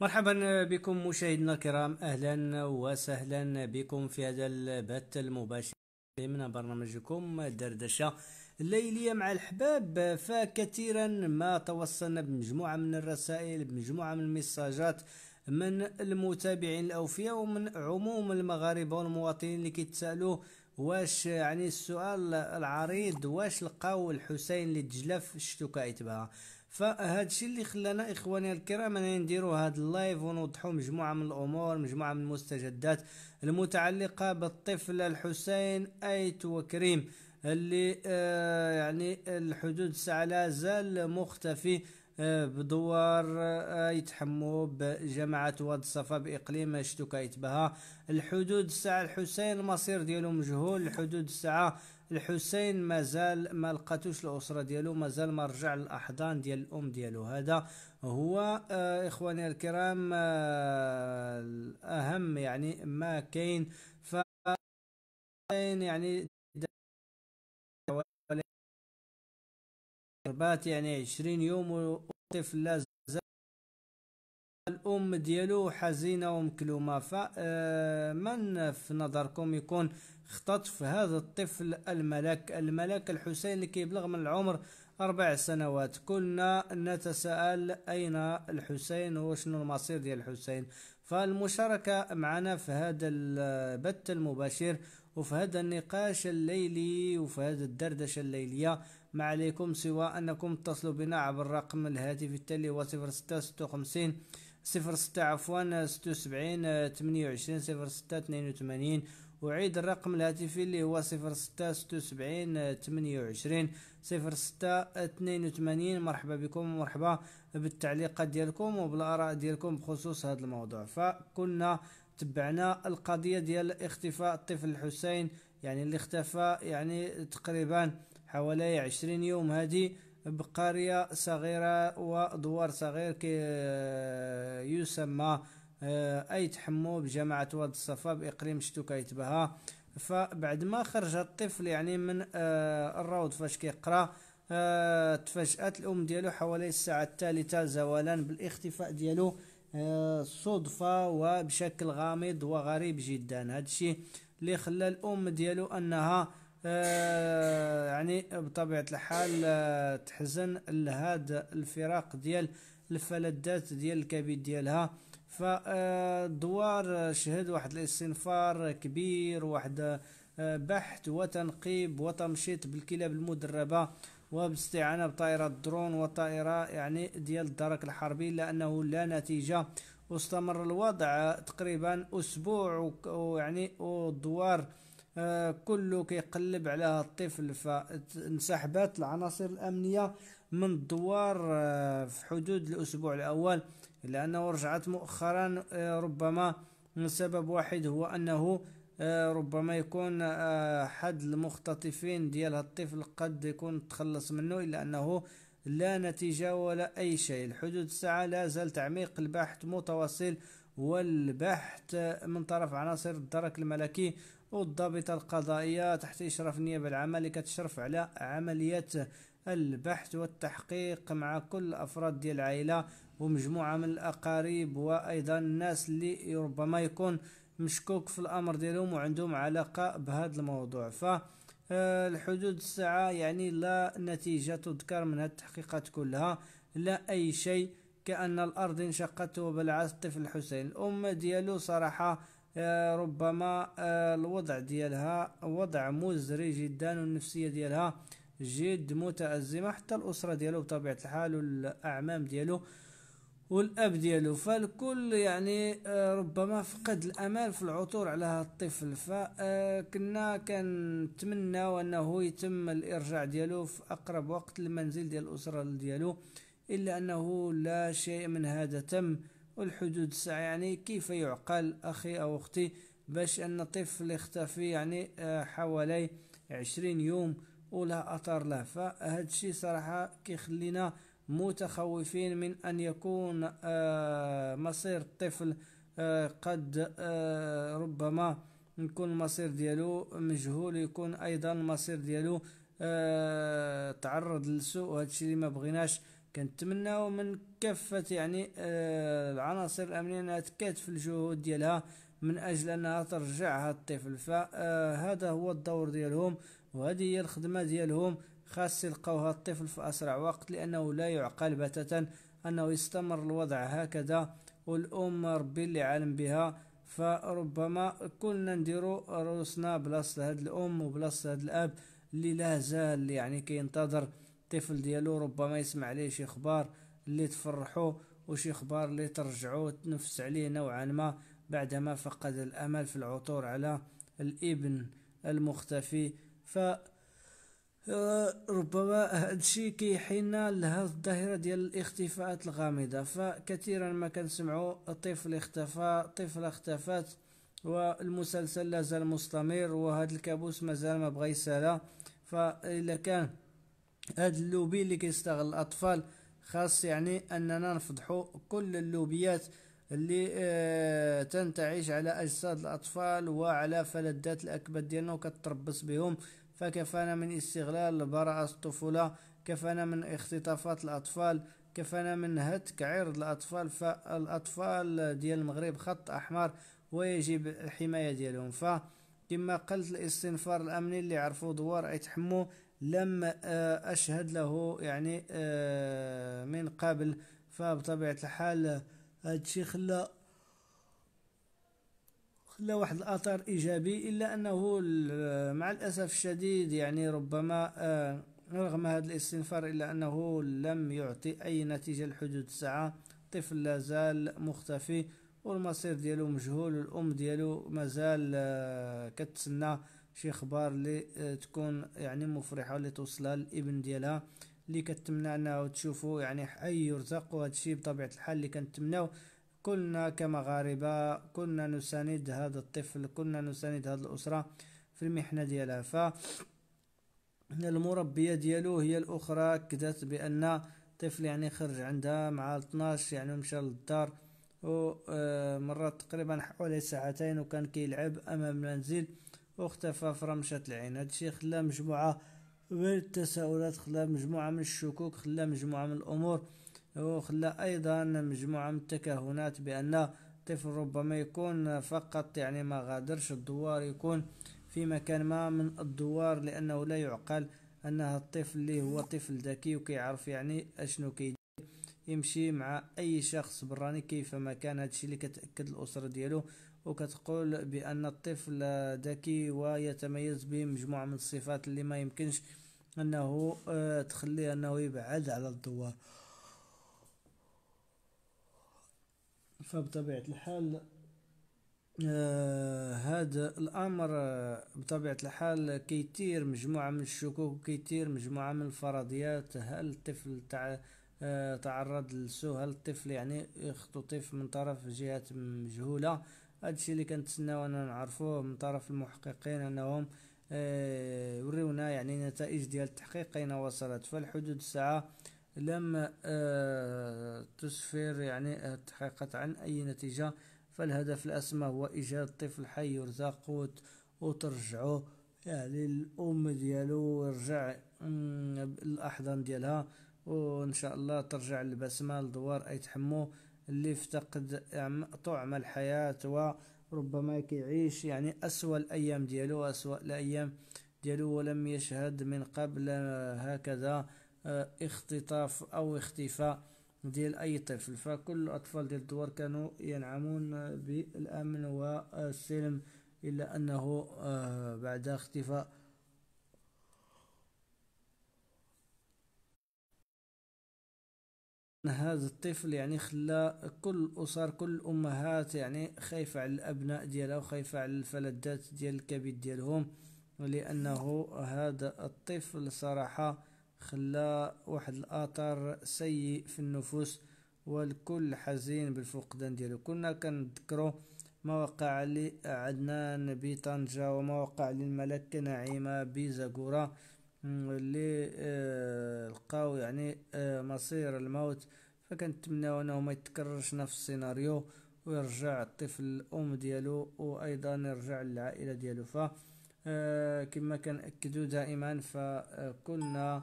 مرحبا بكم مشاهدينا الكرام اهلا وسهلا بكم في هذا البث المباشر من برنامجكم دردشه الليليه مع الحباب فكثيرا ما توصلنا بمجموعه من الرسائل بمجموعه من الميساجات من المتابعين الاوفياء ومن عموم المغاربه والمواطنين اللي كيتسالوا واش يعني السؤال العريض واش لقاو الحسين اللي تجلف الشتوكه كايتبها فهذا الشيء اللي خلانا اخواني الكرام اننا نديروا هذا اللايف ونوضحوا مجموعه من الامور مجموعه من المستجدات المتعلقه بالطفل الحسين ايت وكريم اللي آه يعني الحدود الساعه لا زال مختفي بدوار آه، يتحموا بجماعة واد الصفا بإقليم شتوكا بها الحدود الساعة الحسين المصير ديالو مجهول الحدود الساعة الحسين مازال ما لقاتوش الاسره ديالو مازال ما رجع للاحضان ديال الام ديالو هذا هو آه اخواني الكرام آه الاهم يعني ما كاين ف يعني بات يعني 20 يوم والطفل لا الام ديالو حزينه ومكلومه فمن آه، في نظركم يكون اختطف هذا الطفل الملك الملك الحسين اللي كيبلغ من العمر اربع سنوات كنا نتساءل اين الحسين وشنو المصير ديال الحسين فالمشاركه معنا في هذا البث المباشر وفي هذا النقاش الليلي وفي هذا الدردشة الليلية ما عليكم سوى أنكم تصلوا بنا عبر الرقم الهاتف التالي هو 0656 06 عفوا 76 28 06 82 أعيد الرقم الهاتفي اللي هو صفر ستة ستة وسبعين تمنية وعشرين صفر ستة اثنين وثمانين مرحبا بكم مرحبا بالتعليقات ديالكم وبالآراء ديالكم بخصوص هذا الموضوع فكنا تبعنا القضية ديال اختفاء الطفل الحسين يعني اللي اختفى يعني تقريبا حوالي عشرين يوم هذه بقرية صغيرة ودوار صغير كي يسمى آه، اي تحمو بجماعه واد الصفا باقليم شتوكايت بها فبعد ما خرج الطفل يعني من آه، الروض فاش كيقرا آه، تفاجات الام ديالو حوالي الساعه الثالثه زوالا بالاختفاء ديالو صدفه وبشكل غامض وغريب جدا هذا الشيء اللي خلى الام ديالو انها يعني بطبيعه الحال تحزن لهذا الفراق ديال الفلذات ديال الكبد ديالها فالدوار شهد واحد الاستنفار كبير واحد آه، بحث وتنقيب وتمشيط بالكلاب المدربة وباستعانة بطائرة درون وطائرة يعني ديال الدرك الحربي لأنه لا نتيجة واستمر الوضع تقريبا أسبوع ويعني والدوار آه، كله كيقلب على الطفل فانسحبت العناصر الأمنية من الدوار آه، في حدود الأسبوع الأول لأنه رجعت مؤخرا آه، ربما سبب واحد هو أنه آه، ربما يكون أحد آه، المختطفين ديال الطفل قد يكون تخلص منه إلا أنه لا نتيجة ولا أي شيء الحدود الساعة لا زال تعميق البحث متواصل والبحث من طرف عناصر الدرك الملكي والضابطة القضائية تحت إشراف النيابة العامة اللي كتشرف على عملية البحث والتحقيق مع كل افراد ديال العائله ومجموعه من الاقارب وايضا الناس اللي ربما يكون مشكوك في الامر ديالهم وعندهم علاقه بهذا الموضوع ف آه، الحدود الساعة يعني لا نتيجة تذكر من هذه التحقيقات كلها لا أي شيء كأن الأرض انشقت وبلعت الطفل الحسين الأم ديالو صراحة آه، ربما آه، الوضع ديالها وضع مزري جدا والنفسية ديالها جد متأزمة حتى الأسرة ديالو بطبيعة الحال والأعمام ديالو والاب ديالو فالكل يعني آه، ربما فقد الامال في العثور على هذا الطفل فكنا كنتمناو انه يتم الارجاع ديالو في اقرب وقت للمنزل ديال الاسره ديالو الا انه لا شيء من هذا تم والحدود الساعه يعني كيف يعقل اخي او اختي باش ان الطفل يختفي يعني آه، حوالي عشرين يوم ولا اثر له فهذا الشيء صراحه كيخلينا متخوفين من ان يكون آه، مصير الطفل آه، قد آه، ربما يكون المصير ديالو مجهول يكون ايضا المصير ديالو تعرض للسوء وهذا الشيء اللي ما بغيناش كنتمناو من كافه يعني العناصر الامنيه انها تكاتف الجهود ديالها من اجل انها ترجع هذا الطفل فهذا هو الدور ديالهم وهذه هي الخدمة ديالهم خاص يلقاوها الطفل في أسرع وقت لأنه لا يعقل بتاتا أنه يستمر الوضع هكذا والأم ربي اللي عالم بها فربما كلنا نديرو روسنا بلاصة هاد الأم وبلاصة هاد الأب اللي لا زال يعني كينتظر الطفل ديالو ربما يسمع عليه شي اخبار اللي تفرحو وشي اخبار اللي ترجعو تنفس عليه نوعا ما بعدما فقد الامل في العثور على الابن المختفي ف آه، ربما هادشي كيحينا لهاد الظاهره ديال الاختفاءات الغامضه فكثيرا ما كنسمعوا طفل اختفى طفل اختفت والمسلسل لازال مستمر وهذا الكابوس مازال ما بغى يسالى فاذا كان هاد اللوبي اللي كيستغل الاطفال خاص يعني اننا نفضحوا كل اللوبيات اللي آه، تنتعش على أجساد الأطفال وعلى فلذات الأكباد ديالنا وكتربص بهم فكفانا من استغلال براءة الطفولة كفانا من اختطافات الأطفال كفانا من هتك عرض الأطفال فالأطفال ديال المغرب خط أحمر ويجب الحماية ديالهم ف كما قلت الاستنفار الامني اللي عرفوا دوار يتحموا لم آه، اشهد له يعني آه، من قبل فبطبيعه الحال هادشي خلا خلا واحد الاثر ايجابي الا انه مع الاسف الشديد يعني ربما آه، رغم هذا الاستنفار الا انه لم يعطي اي نتيجه لحدود الساعه الطفل لازال مختفي والمصير ديالو مجهول والام ديالو مازال آه، كتسنى شي اخبار اللي تكون يعني مفرحه اللي توصلها للابن ديالها اللي كتمنعنا وتشوفوا يعني اي يرزق وهذا الشيء بطبيعه الحال اللي كنتمناو كلنا كمغاربه كنا نساند هذا الطفل كنا نساند هذه الاسره في المحنه ديالها ف المربيه ديالو هي الاخرى كدات بان الطفل يعني خرج عندها مع 12 يعني مشى للدار ومرات آه، تقريبا حوالي ساعتين وكان كيلعب امام المنزل واختفى في رمشه العين هادشي خلى مجموعه والتساؤلات خلا مجموعة من الشكوك خلا مجموعة من الأمور وخلا أيضا مجموعة من التكهنات بأن الطفل ربما يكون فقط يعني ما غادرش الدوار يكون في مكان ما من الدوار لأنه لا يعقل أن الطفل اللي هو طفل ذكي وكيعرف يعني أشنو كي يمشي مع أي شخص براني كيفما كان هادشي اللي كتأكد الأسرة ديالو وكتقول بان الطفل ذكي ويتميز بمجموعه من الصفات اللي ما يمكنش انه آه، تخليه انه يبعد على الدوار فبطبيعه الحال آه هذا الامر آه، بطبيعه الحال كيثير مجموعه من الشكوك كيثير مجموعه من الفرضيات هل الطفل تع... آه تعرض لسوء هل الطفل يعني اختطف من طرف جهات مجهوله هادشي اللي كنتسناو انا نعرفوه من طرف المحققين انهم آه وريونا يعني نتائج ديال التحقيق اين وصلت فالحدود الساعه لم آه تسفر يعني تحققت عن اي نتيجه فالهدف الاسمى هو ايجاد طفل حي يرزق وترجعه يعني الام ديالو ويرجع الاحضان ديالها وان شاء الله ترجع البسمه لدوار اي تحمو اللي يفتقد طعم الحياة وربما كيعيش يعني أسوأ الأيام ديالو أسوأ الأيام ديالو ولم يشهد من قبل هكذا آه، اختطاف أو اختفاء ديال أي طفل فكل الأطفال ديال الدوار كانوا ينعمون بالأمن والسلم إلا أنه آه، بعد اختفاء هذا الطفل يعني خلى كل اسر كل الامهات يعني خايفه على الابناء ديالها وخايفه على الفلذات ديال الكبد ديالهم لانه هذا الطفل صراحه خلى واحد الاثر سيء في النفوس والكل حزين بالفقدان ديالو كنا كنذكروا ما وقع لعدنان بطنجة وما وقع للملكة نعيمة بزاكورة اللي آه، لقاو يعني آه، مصير الموت فكنتمناو انه ما يتكررش نفس السيناريو ويرجع الطفل الام ديالو وايضا يرجع للعائله ديالو ف آه، كما كنأكدوا دائما فكنا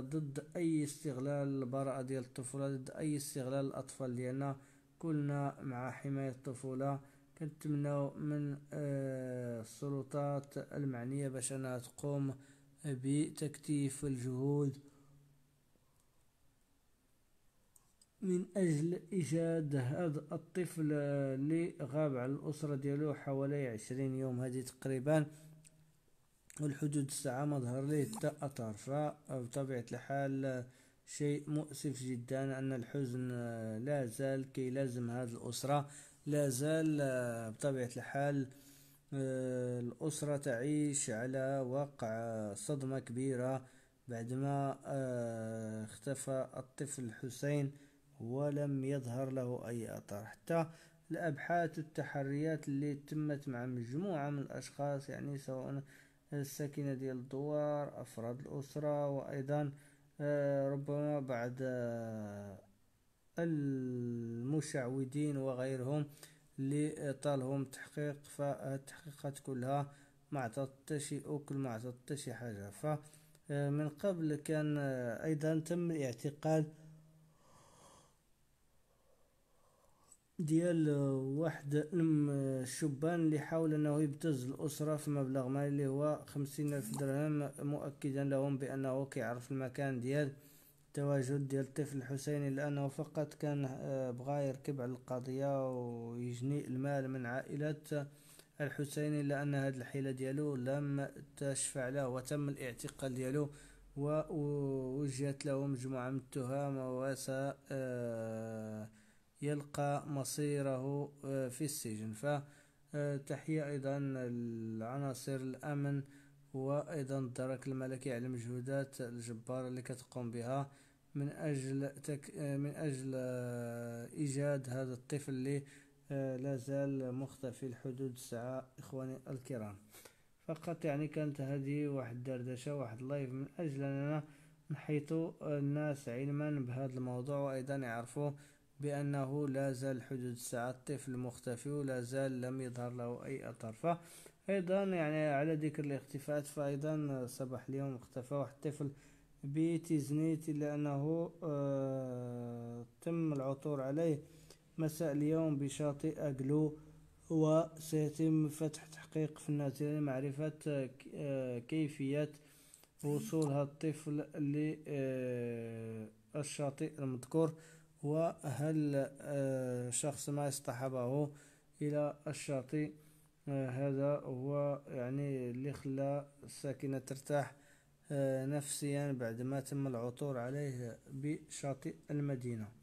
ضد اي استغلال البراءه ديال الطفوله ضد اي استغلال الاطفال ديالنا كلنا مع حمايه الطفوله كنتمناو من السلطات المعنيه باش انها تقوم بتكثيف الجهود من أجل إيجاد هذا الطفل اللي غاب على الأسرة ديالو حوالي عشرين يوم هذه تقريبا والحدود الساعة ما ظهر ليه حتى أثر فبطبيعة الحال شيء مؤسف جدا أن الحزن لا زال كي لازم هذه الأسرة لا زال بطبيعة الحال الأسرة تعيش على وقع صدمة كبيرة بعدما آه، اختفى الطفل حسين ولم يظهر له أي أثر حتى الأبحاث والتحريات اللي تمت مع مجموعة من الأشخاص يعني سواء الساكنة ديال الدوار أفراد الأسرة وأيضا آه، ربما بعض آه، المشعوذين وغيرهم طالهم تحقيق فالتحقيقات كلها ما عطات حتى شي أكل ما عطات حتى شي حاجة ف آه، من قبل كان آه، أيضا تم اعتقال ديال آه، واحد الشبان اللي حاول انه يبتز الاسره في مبلغ مالي اللي هو خمسين الف درهم مؤكدا لهم بانه كيعرف المكان ديال التواجد ديال الطفل الحسيني لانه فقط كان آه، بغا يركب على القضيه ويجني المال من عائله الحسيني لان هاد الحيله ديالو لم تشفع له وتم الاعتقال ديالو ووجهت له مجموعه من التهم وس آه، يلقى مصيره آه، في السجن فتحية أيضا العناصر الأمن وأيضا الدرك الملكي على المجهودات الجبارة اللي كتقوم بها من أجل تك من أجل إيجاد هذا الطفل اللي آه، لا زال مختفي الحدود الساعة إخواني الكرام فقط يعني كانت هذه واحد الدردشة واحد لايف من أجل أننا نحيطوا الناس علما بهذا الموضوع وأيضا يعرفوا بأنه لا زال حدود الساعة الطفل مختفي ولا زال لم يظهر له أي أثر فأيضا يعني على ذكر الاختفاءات فأيضا صباح اليوم اختفى واحد الطفل زنيتي لأنه آه، تم العثور عليه مساء اليوم بشاطئ أجلو وسيتم فتح تحقيق في النازلة لمعرفة آه، آه، كيفية وصول هذا الطفل للشاطئ المذكور وهل شخص ما اصطحبه إلى الشاطئ هذا هو يعني اللي خلى الساكنة ترتاح آه، نفسيا بعدما تم العثور عليه بشاطئ المدينة